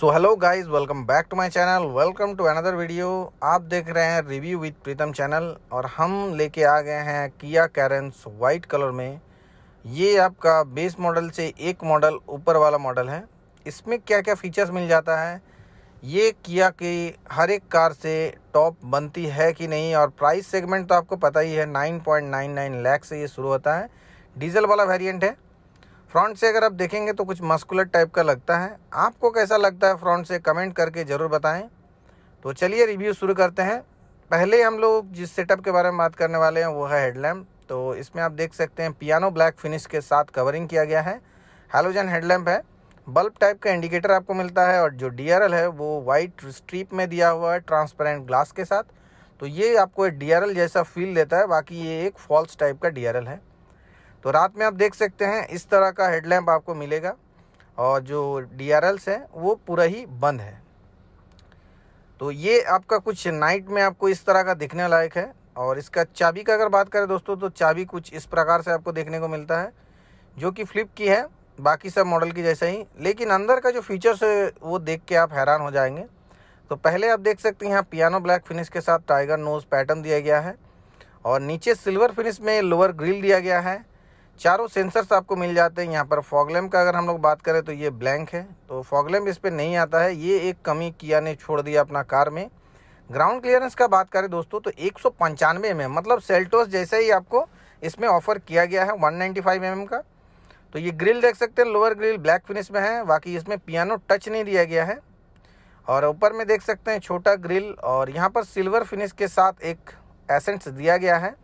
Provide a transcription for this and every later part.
so hello guys welcome back to my channel welcome to another video आप देख रहे हैं रिव्यू विद प्रीतम चैनल और हम लेके आ गए हैं किया कैरेंस वाइट कलर में ये आपका बेस मॉडल से एक मॉडल ऊपर वाला मॉडल है इसमें क्या क्या फीचर्स मिल जाता है ये किया की हर एक कार से टॉप बनती है कि नहीं और प्राइस सेगमेंट तो आपको पता ही है नाइन पॉइंट से ये शुरू होता है डीजल वाला वेरियंट है फ्रंट से अगर आप देखेंगे तो कुछ मस्कुलर टाइप का लगता है आपको कैसा लगता है फ्रंट से कमेंट करके ज़रूर बताएं तो चलिए रिव्यू शुरू करते हैं पहले हम लोग जिस सेटअप के बारे में बात करने वाले हैं वो है हेडलैम्प तो इसमें आप देख सकते हैं पियानो ब्लैक फिनिश के साथ कवरिंग किया गया है हेलोजन हेडलैम्प है बल्ब टाइप का इंडिकेटर आपको मिलता है और जो डी है वो वाइट स्ट्रीप में दिया हुआ है ट्रांसपेरेंट ग्लास के साथ तो ये आपको एक डी जैसा फील देता है बाकी ये एक फॉल्स टाइप का डी है तो रात में आप देख सकते हैं इस तरह का हेडलैम्प आपको मिलेगा और जो डी आर एल्स हैं वो पूरा ही बंद है तो ये आपका कुछ नाइट में आपको इस तरह का दिखने लायक है और इसका चाबी का अगर बात करें दोस्तों तो चाबी कुछ इस प्रकार से आपको देखने को मिलता है जो कि फ्लिप की है बाकी सब मॉडल की जैसा ही लेकिन अंदर का जो फीचर्स है वो देख के आप हैरान हो जाएंगे तो पहले आप देख सकते हैं यहाँ पियानो ब्लैक फिनिश के साथ टाइगर नोज़ पैटर्न दिया गया है और नीचे सिल्वर फिनिश में लोअर ग्रिल दिया गया है चारों सेंसर्स आपको मिल जाते हैं यहाँ पर फॉगलेम का अगर हम लोग बात करें तो ये ब्लैंक है तो फॉगलेम इस पर नहीं आता है ये एक कमी किया ने छोड़ दिया अपना कार में ग्राउंड क्लियरेंस का बात करें दोस्तों तो एक सौ एम mm, मतलब सेल्टोस जैसे ही आपको इसमें ऑफर किया गया है 195 नाइन्टी mm का तो ये ग्रिल देख सकते हैं लोअर ग्रिल ब्लैक फिनिश में है बाकी इसमें पियानो टच नहीं दिया गया है और ऊपर में देख सकते हैं छोटा ग्रिल और यहाँ पर सिल्वर फिनिश के साथ एक एसेंट्स दिया गया है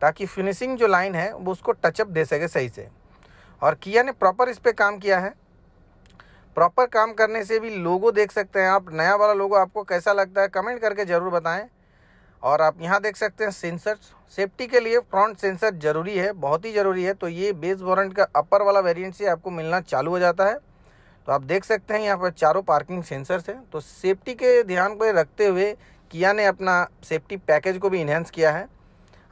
ताकि फिनिशिंग जो लाइन है वो उसको टचअप दे सके सही से और किया ने प्रॉपर इस पर काम किया है प्रॉपर काम करने से भी लोगो देख सकते हैं आप नया वाला लोगो आपको कैसा लगता है कमेंट करके ज़रूर बताएं और आप यहाँ देख सकते हैं सेंसर्स सेफ्टी के लिए फ्रंट सेंसर ज़रूरी है बहुत ही ज़रूरी है तो ये बेस वॉरेंट का अपर वाला वेरिएंट से आपको मिलना चालू हो जाता है तो आप देख सकते हैं यहाँ पर चारों पार्किंग सेंसर्स हैं तो सेफ्टी के ध्यान पर रखते हुए किया ने अपना सेफ्टी पैकेज को भी इन्हेंस किया है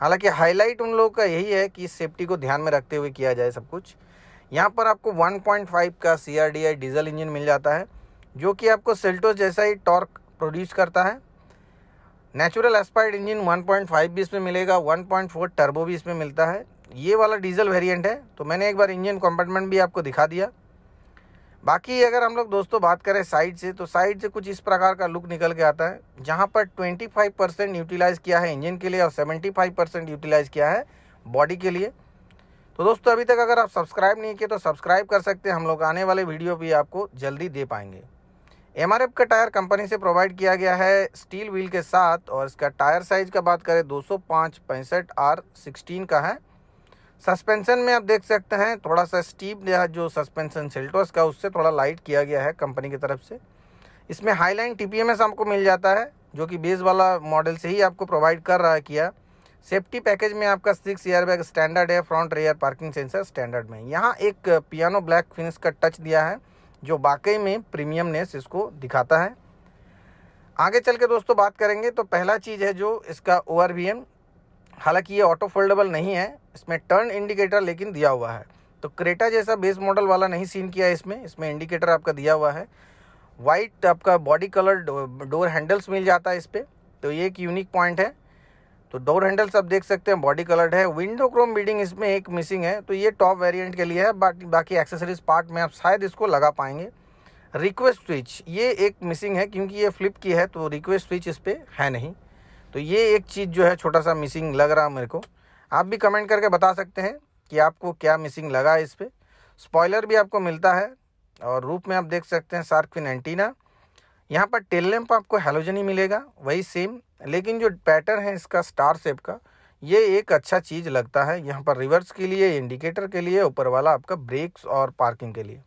हालांकि हाईलाइट उन लोगों का यही है कि सेफ्टी को ध्यान में रखते हुए किया जाए सब कुछ यहाँ पर आपको 1.5 का सी डीजल इंजन मिल जाता है जो कि आपको सेल्टोस जैसा ही टॉर्क प्रोड्यूस करता है नेचुरल एस्पायर्ड इंजन 1.5 भी इसमें मिलेगा 1.4 टर्बो भी इसमें मिलता है ये वाला डीजल वेरिएंट है तो मैंने एक बार इंजन कंपार्टमेंट भी आपको दिखा दिया बाकी अगर हम लोग दोस्तों बात करें साइड से तो साइड से कुछ इस प्रकार का लुक निकल के आता है जहाँ पर 25 परसेंट यूटिलाइज़ किया है इंजन के लिए और 75 परसेंट यूटिलाइज़ किया है बॉडी के लिए तो दोस्तों अभी तक अगर आप सब्सक्राइब नहीं किए तो सब्सक्राइब कर सकते हैं हम लोग आने वाले वीडियो भी आपको जल्दी दे पाएंगे एम का टायर कंपनी से प्रोवाइड किया गया है स्टील व्हील के साथ और इसका टायर साइज का बात करें दो सौ का है सस्पेंशन में आप देख सकते हैं थोड़ा सा स्टीप या जो सस्पेंशन सेल्टोस का उससे थोड़ा लाइट किया गया है कंपनी की तरफ से इसमें हाईलाइन पी आपको मिल जाता है जो कि बेस वाला मॉडल से ही आपको प्रोवाइड कर रहा है किया सेफ्टी पैकेज में आपका सिक्स ईयर बैग स्टैंडर्ड है front rear parking sensor standard में यहाँ एक पियानो ब्लैक फिनिश का टच दिया है जो वाकई में प्रीमियम नेस इसको दिखाता है आगे चल के दोस्तों बात करेंगे तो पहला चीज़ है जो इसका ओ हालांकि ये ऑटो फोल्डेबल नहीं है इसमें टर्न इंडिकेटर लेकिन दिया हुआ है तो क्रेटा जैसा बेस मॉडल वाला नहीं सीन किया इसमें इसमें इंडिकेटर आपका दिया हुआ है वाइट आपका बॉडी कलर डोर हैंडल्स मिल जाता है इस पर तो ये एक यूनिक पॉइंट है तो डोर हैंडल्स आप देख सकते हैं बॉडी कलर्ड है विंडो क्रोम बीडिंग इसमें एक मिसिंग है तो ये टॉप वेरिएंट के लिए है बाकी बाकी एक्सेसरीज पार्ट में आप शायद इसको लगा पाएंगे रिक्वेस्ट स्विच ये एक मिसिंग है क्योंकि ये फ्लिप की है तो रिक्वेस्ट स्विच इस पर है नहीं तो ये एक चीज़ जो है छोटा सा मिसिंग लग रहा मेरे को आप भी कमेंट करके बता सकते हैं कि आपको क्या मिसिंग लगा इस पर स्पॉयलर भी आपको मिलता है और रूप में आप देख सकते हैं सार्कफिन एंटीना यहाँ पर टेल लैम्प आपको हेलोजनी मिलेगा वही सेम लेकिन जो पैटर्न है इसका स्टार शेप का ये एक अच्छा चीज़ लगता है यहाँ पर रिवर्स के लिए इंडिकेटर के लिए ऊपर वाला आपका ब्रेक्स और पार्किंग के लिए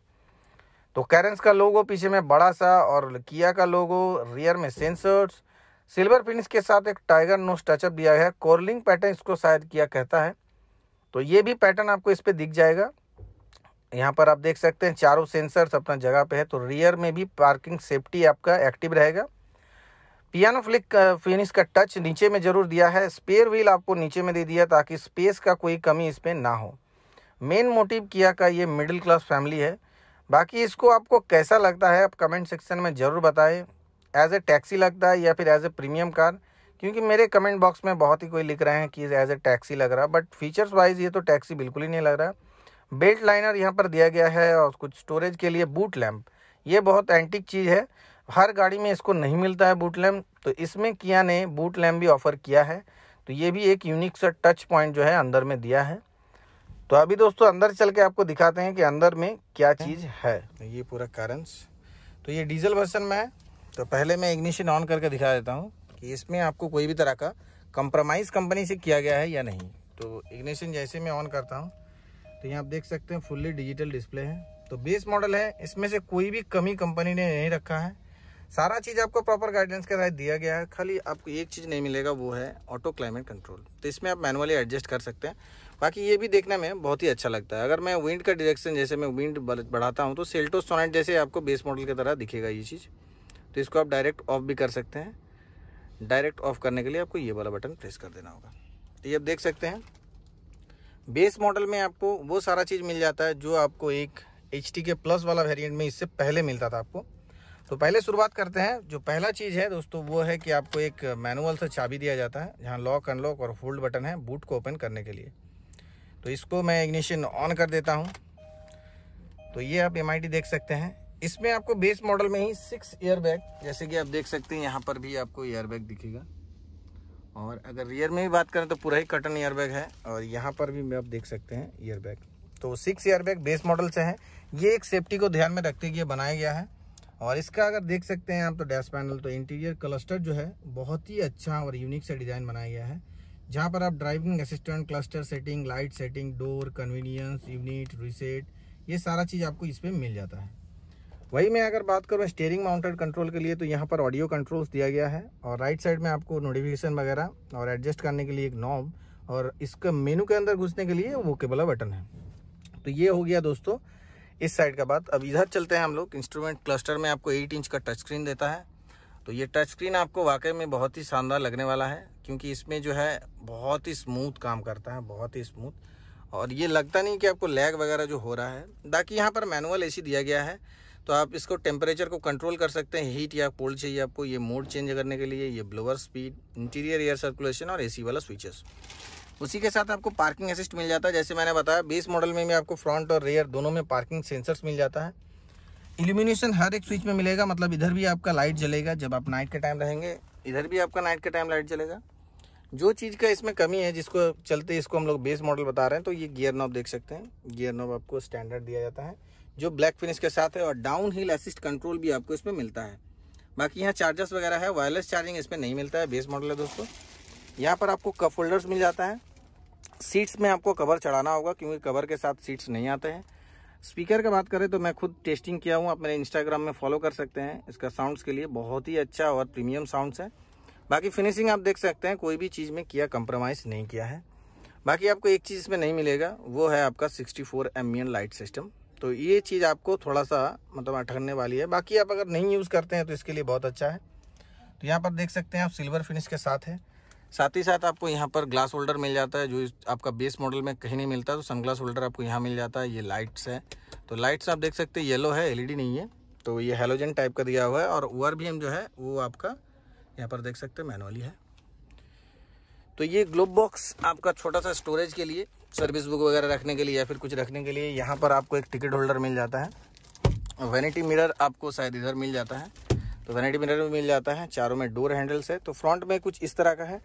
तो कैरेंस का लोगो पीछे में बड़ा सा और किया का लोगो रियर में सेंसर्स सिल्वर फिनिश के साथ एक टाइगर नोस टचअप दिया गया है कोरलिंग पैटर्न इसको शायद किया कहता है तो ये भी पैटर्न आपको इस पर दिख जाएगा यहाँ पर आप देख सकते हैं चारों सेंसर्स अपना जगह पे है तो रियर में भी पार्किंग सेफ्टी आपका एक्टिव रहेगा पियानो फ्लिक फिनिश का टच नीचे में ज़रूर दिया है स्पेयर व्हील आपको नीचे में दे दिया ताकि स्पेस का कोई कमी इसमें ना हो मेन मोटिव किया का ये मिडिल क्लास फैमिली है बाकी इसको आपको कैसा लगता है आप कमेंट सेक्शन में ज़रूर बताएं एज ए टैक्सी लगता है या फिर एज ए प्रीमियम कार क्योंकि मेरे कमेंट बॉक्स में बहुत ही कोई लिख रहे हैं कि एज ए टैक्सी लग रहा बट फीचर्स वाइज ये तो टैक्सी बिल्कुल ही नहीं लग रहा बेल्ट लाइनर यहाँ पर दिया गया है और कुछ स्टोरेज के लिए बूट लैम्प ये बहुत एंटिक चीज़ है हर गाड़ी में इसको नहीं मिलता है बूट लैम्प तो इसमें किया ने बूट लैम्प भी ऑफ़र किया है तो ये भी एक यूनिक सा टच पॉइंट जो है अंदर में दिया है तो अभी दोस्तों अंदर चल के आपको दिखाते हैं कि अंदर में क्या चीज़ है ये पूरा कारंस तो ये डीजल वर्सन में है तो पहले मैं इग्निशन ऑन करके दिखा देता हूँ कि इसमें आपको कोई भी तरह का कंप्रोमाइज़ कंपनी से किया गया है या नहीं तो इग्निशन जैसे मैं ऑन करता हूँ तो यहाँ आप देख सकते हैं फुल्ली डिजिटल डिस्प्ले है तो बेस मॉडल है इसमें से कोई भी कमी कंपनी ने नहीं रखा है सारा चीज़ आपको प्रॉपर गाइडेंस के तहत दिया गया है खाली आपको एक चीज़ नहीं मिलेगा वो है ऑटो क्लाइमेट कंट्रोल तो इसमें आप मैनुअली एडजस्ट कर सकते हैं बाकी ये भी देखने में बहुत ही अच्छा लगता है अगर मैं विंड का डायरेक्शन जैसे मैं विंड बढ़ाता हूँ तो सेल्टो सोनेट जैसे आपको बेस मॉडल की तरह दिखेगा ये चीज़ तो इसको आप डायरेक्ट ऑफ भी कर सकते हैं डायरेक्ट ऑफ करने के लिए आपको ये वाला बटन प्रेस कर देना होगा तो ये आप देख सकते हैं बेस मॉडल में आपको वो सारा चीज़ मिल जाता है जो आपको एक एच के प्लस वाला वेरिएंट में इससे पहले मिलता था आपको तो पहले शुरुआत करते हैं जो पहला चीज़ है दोस्तों वो है कि आपको एक मैनुअल से चाबी दिया जाता है जहाँ लॉक अनलॉक और होल्ड बटन है बूट को ओपन करने के लिए तो इसको मैं इग्निशन ऑन कर देता हूँ तो ये आप एम देख सकते हैं इसमें आपको बेस मॉडल में ही सिक्स ईयर बैग जैसे कि आप देख सकते हैं यहाँ पर भी आपको ईयर बैग दिखेगा और अगर रियर में भी बात करें तो पूरा ही कटन ईयर बैग है और यहाँ पर भी आप देख सकते हैं ईयर बैग तो six airbag bag base model से है ये एक सेफ्टी को ध्यान में रखते हुए बनाया गया है और इसका अगर देख सकते हैं आप तो डैश पैनल तो इंटीरियर क्लस्टर जो है बहुत ही अच्छा और यूनिक सा डिज़ाइन बनाया गया है जहाँ पर आप driving assistant cluster setting light setting door convenience unit reset ये सारा चीज़ आपको इस पर मिल जाता है वही मैं अगर बात करूँ स्टेयरिंग माउंटेड कंट्रोल के लिए तो यहाँ पर ऑडियो कंट्रोल्स दिया गया है और राइट साइड में आपको नोटिफिकेशन वगैरह और एडजस्ट करने के लिए एक नॉब और इसका मेनू के अंदर घुसने के लिए वो केबला बटन है तो ये हो गया दोस्तों इस साइड का बात अब इधर चलते हैं हम लोग इंस्ट्रूमेंट क्लस्टर में आपको एट इंच का टच स्क्रीन देता है तो ये टच स्क्रीन आपको वाकई में बहुत ही शानदार लगने वाला है क्योंकि इसमें जो है बहुत ही स्मूथ काम करता है बहुत ही स्मूथ और ये लगता नहीं कि आपको लैग वगैरह जो हो रहा है बाकी यहाँ पर मैनुअल ए दिया गया है तो आप इसको टेम्परेचर को कंट्रोल कर सकते हैं हीट या कोल्ड चाहिए आपको ये मोड चेंज करने के लिए ये blower speed interior air circulation और एसी वाला स्विचेस उसी के साथ आपको पार्किंग असिस्ट मिल जाता है जैसे मैंने बताया बेस मॉडल में भी आपको फ्रंट और रेयर दोनों में पार्किंग सेंसर्स मिल जाता है इल्यूमिनेशन हर एक स्विच में मिलेगा मतलब इधर भी आपका लाइट जलेगा जब आप नाइट के टाइम रहेंगे इधर भी आपका नाइट के टाइम लाइट जलेगा जो चीज़ का इसमें कमी है जिसको चलते इसको हम लोग बेस मॉडल बता रहे हैं तो ये गियर नॉब देख सकते हैं गियर नॉब आपको स्टैंडर्ड दिया जाता है जो ब्लैक फिनिश के साथ है और डाउन हिल असिस्ट कंट्रोल भी आपको इसमें मिलता है बाकी यहाँ चार्जर्स वगैरह है वायरलेस चार्जिंग इसमें नहीं मिलता है बेस मॉडल है दोस्तों यहाँ पर आपको कप होल्डर्स मिल जाता है सीट्स में आपको कवर चढ़ाना होगा क्योंकि कवर के साथ सीट्स नहीं आते हैं स्पीकर का बात करें तो मैं खुद टेस्टिंग किया हूँ आप मेरे इंस्टाग्राम में फॉलो कर सकते हैं इसका साउंड्स के लिए बहुत ही अच्छा और प्रीमियम साउंड्स है बाकी फिनिशिंग आप देख सकते हैं कोई भी चीज़ में किया कंप्रोमाइज़ नहीं किया है बाकी आपको एक चीज़ इसमें नहीं मिलेगा वो है आपका 64 फोर लाइट सिस्टम तो ये चीज़ आपको थोड़ा सा मतलब अठगने वाली है बाकी आप अगर नहीं यूज़ करते हैं तो इसके लिए बहुत अच्छा है तो यहाँ पर देख सकते हैं आप सिल्वर फिनिश के साथ है साथ ही साथ आपको यहाँ पर ग्लास होल्डर मिल जाता है जो आपका बेस मॉडल में कहीं नहीं मिलता तो सन ग्लास होल्डर आपको यहाँ मिल जाता है ये लाइट्स है तो लाइट्स आप देख सकते हैं येलो है एलईडी नहीं है तो ये हेलोजन टाइप का दिया हुआ है और ओवर भी जो है वो आपका यहाँ पर देख सकते हैं मैनुअली है तो ये ग्लोब बॉक्स आपका छोटा सा स्टोरेज के लिए सर्विस बुक वगैरह रखने के लिए या फिर कुछ रखने के लिए यहाँ पर आपको एक टिकट होल्डर मिल जाता है वैनिटी मिरर आपको शायद इधर मिल जाता है तो वैनिटी मिरर भी मिल जाता है चारों में डोर हैंडल्स है तो फ्रंट में कुछ इस तरह का है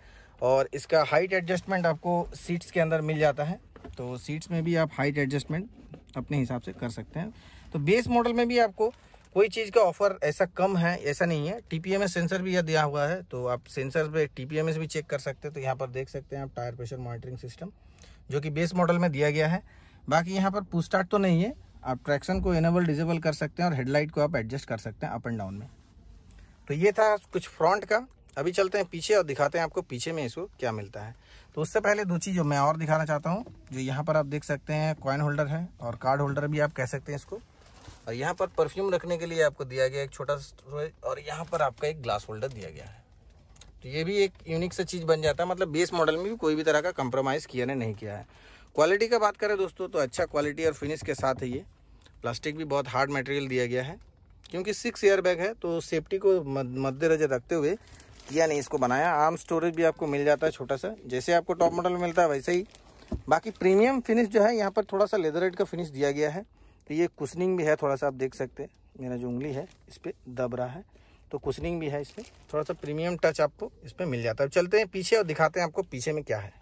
और इसका हाइट एडजस्टमेंट आपको सीट्स के अंदर मिल जाता है तो सीट्स में भी आप हाइट एडजस्टमेंट अपने हिसाब से कर सकते हैं तो बेस मॉडल में भी आपको कोई चीज़ का ऑफर ऐसा कम है ऐसा नहीं है टीपीएमएस सेंसर भी यह दिया हुआ है तो आप सेंसर पे टीपीएमएस भी चेक कर सकते हैं तो यहाँ पर देख सकते हैं आप टायर प्रेशर मॉनिटरिंग सिस्टम जो कि बेस मॉडल में दिया गया है बाकी यहाँ पर पुस्टार्ट तो नहीं है आप ट्रैक्शन को इनेबल डिजेबल कर सकते हैं और हेडलाइट को आप एडजस्ट कर सकते हैं अप एंड डाउन में तो ये था कुछ फ्रंट का अभी चलते हैं पीछे और दिखाते हैं आपको पीछे में इसको क्या मिलता है तो उससे पहले दो चीज़ जो मैं और दिखाना चाहता हूँ जो यहाँ पर आप देख सकते हैं कॉइन होल्डर है और कार्ड होल्डर भी आप कह सकते हैं इसको और यहाँ पर परफ्यूम रखने के लिए आपको दिया गया एक छोटा स्टोरेज और यहाँ पर आपका एक ग्लास होल्डर दिया गया है तो ये भी एक यूनिक सा चीज़ बन जाता है मतलब बेस मॉडल में भी कोई भी तरह का कंप्रोमाइज़ किया ने नहीं किया है क्वालिटी का बात करें दोस्तों तो अच्छा क्वालिटी और फिनिश के साथ है ये प्लास्टिक भी बहुत हार्ड मटेरियल दिया गया है क्योंकि सिक्स एयर बैग है तो सेफ्टी को मद्देनजर रखते हुए किया नहीं इसको बनाया आर्म स्टोरेज भी आपको मिल जाता है छोटा सा जैसे आपको टॉप मॉडल मिलता है वैसे ही बाकी प्रीमियम फिनिश जो है यहाँ पर थोड़ा सा लेदर रेड का फिनिश दिया गया है तो ये कुशनिंग भी है थोड़ा सा आप देख सकते हैं मेरा जो उंगली है इस पर दब रहा है तो कुशनिंग भी है इसमें थोड़ा सा प्रीमियम टच आपको इस पर मिल जाता है चलते हैं पीछे और दिखाते हैं आपको पीछे में क्या है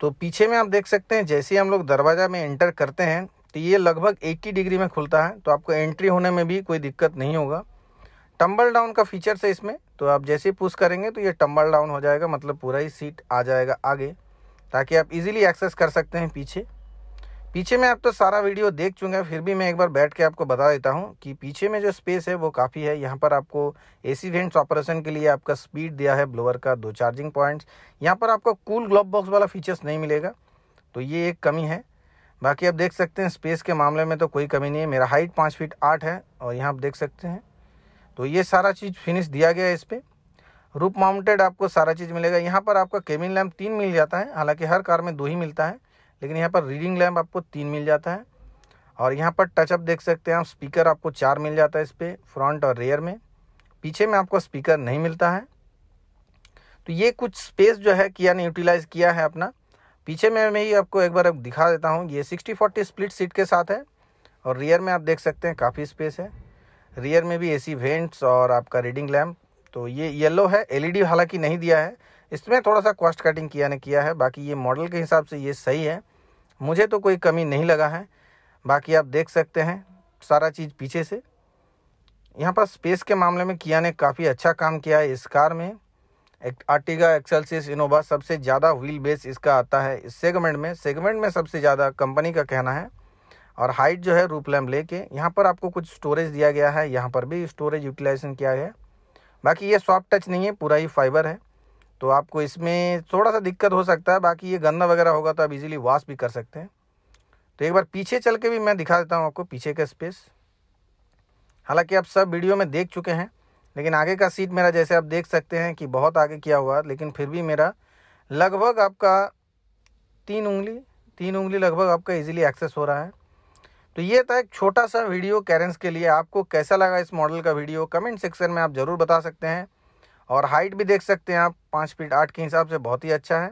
तो पीछे में आप देख सकते हैं जैसे ही हम लोग दरवाज़ा में एंटर करते हैं तो ये लगभग 80 डिग्री में खुलता है तो आपको एंट्री होने में भी कोई दिक्कत नहीं होगा टम्बल डाउन का फीचर्स है इसमें तो आप जैसे ही पुश करेंगे तो ये टम्बल डाउन हो जाएगा मतलब पूरा ही सीट आ जाएगा आगे ताकि आप इजीली एक्सेस कर सकते हैं पीछे पीछे में आप तो सारा वीडियो देख चुके हैं फिर भी मैं एक बार बैठ के आपको बता देता हूँ कि पीछे में जो स्पेस है वो काफ़ी है यहाँ पर आपको एसी वेंट्स ऑपरेशन के लिए आपका स्पीड दिया है ब्लोअर का दो चार्जिंग पॉइंट्स यहाँ पर आपको कूल ग्लोब बॉक्स वाला फीचर्स नहीं मिलेगा तो ये एक कमी है बाकी आप देख सकते हैं स्पेस के मामले में तो कोई कमी नहीं है मेरा हाइट पाँच फीट आठ है और यहाँ आप देख सकते हैं तो ये सारा चीज़ फिनिश दिया गया है इस पर रूप माउंटेड आपको सारा चीज़ मिलेगा यहाँ पर आपका केबिन लैम्प तीन मिल जाता है हालांकि हर कार में दो ही मिलता है लेकिन यहाँ पर रीडिंग लैम्प आपको तीन मिल जाता है और यहाँ पर टचअप देख सकते हैं आप स्पीकर आपको चार मिल जाता है इस पर फ्रंट और रेयर में पीछे में आपको स्पीकर नहीं मिलता है तो ये कुछ स्पेस जो है किया ने यूटिलाइज़ किया है अपना पीछे में मैं ही आपको एक बार दिखा देता हूँ ये सिक्सटी फोर्टी स्प्लिट सीट के साथ है और रियर में आप देख सकते हैं काफ़ी स्पेस है रियर में भी एसी वेंट्स और आपका रीडिंग लैम्प तो ये येलो है एलईडी हालांकि नहीं दिया है इसमें थोड़ा सा कॉस्ट कटिंग किया ने किया है बाकी ये मॉडल के हिसाब से ये सही है मुझे तो कोई कमी नहीं लगा है बाकी आप देख सकते हैं सारा चीज़ पीछे से यहाँ पर स्पेस के मामले में किया ने काफ़ी अच्छा काम किया है इस कार में एक आर्टिगा एक्सेलसिस इनोवा सबसे ज़्यादा व्हील बेस इसका आता है इस सेगमेंट में सेगमेंट में सबसे ज़्यादा कंपनी का कहना है और हाइट जो है रूप लैम्प लेके यहाँ पर आपको कुछ स्टोरेज दिया गया है यहाँ पर भी स्टोरेज यूटिलाइजेशन किया है बाकी ये सॉफ्ट टच नहीं है पूरा ही फाइबर है तो आपको इसमें थोड़ा सा दिक्कत हो सकता है बाकी ये गन्ना वगैरह होगा तो आप इजीली वॉश भी कर सकते हैं तो एक बार पीछे चल के भी मैं दिखा देता हूँ आपको पीछे का स्पेस हालांकि आप सब वीडियो में देख चुके हैं लेकिन आगे का सीट मेरा जैसे आप देख सकते हैं कि बहुत आगे किया हुआ लेकिन फिर भी मेरा लगभग आपका तीन उंगली तीन उंगली लगभग आपका ईजिली एक्सेस हो रहा है तो ये था एक छोटा सा वीडियो कैरेंस के लिए आपको कैसा लगा इस मॉडल का वीडियो कमेंट सेक्शन में आप ज़रूर बता सकते हैं और हाइट भी देख सकते हैं आप पाँच फीट आठ के हिसाब से बहुत ही अच्छा है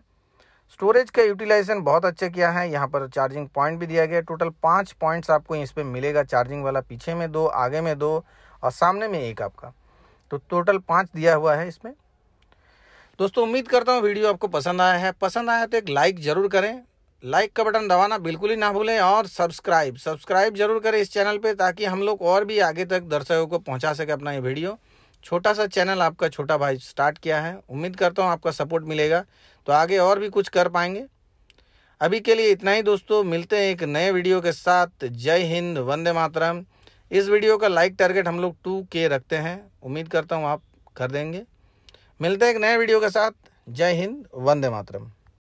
स्टोरेज का यूटिलाइजेशन बहुत अच्छा किया है यहाँ पर चार्जिंग पॉइंट भी दिया गया टोटल पाँच पॉइंट्स आपको इस पर मिलेगा चार्जिंग वाला पीछे में दो आगे में दो और सामने में एक आपका तो टोटल पाँच दिया हुआ है इसमें दोस्तों उम्मीद करता हूँ वीडियो आपको पसंद आया है पसंद आया तो एक लाइक ज़रूर करें लाइक का बटन दबाना बिल्कुल ही ना भूलें और सब्सक्राइब सब्सक्राइब जरूर करें इस चैनल पे ताकि हम लोग और भी आगे तक दर्शकों को पहुंचा सके अपना ये वीडियो छोटा सा चैनल आपका छोटा भाई स्टार्ट किया है उम्मीद करता हूँ आपका सपोर्ट मिलेगा तो आगे और भी कुछ कर पाएंगे अभी के लिए इतना ही दोस्तों मिलते हैं एक नए वीडियो के साथ जय हिंद वंदे मातरम इस वीडियो का लाइक टारगेट हम लोग टू के रखते हैं उम्मीद करता हूँ आप कर देंगे मिलते हैं एक नए वीडियो के साथ जय हिंद वंदे मातरम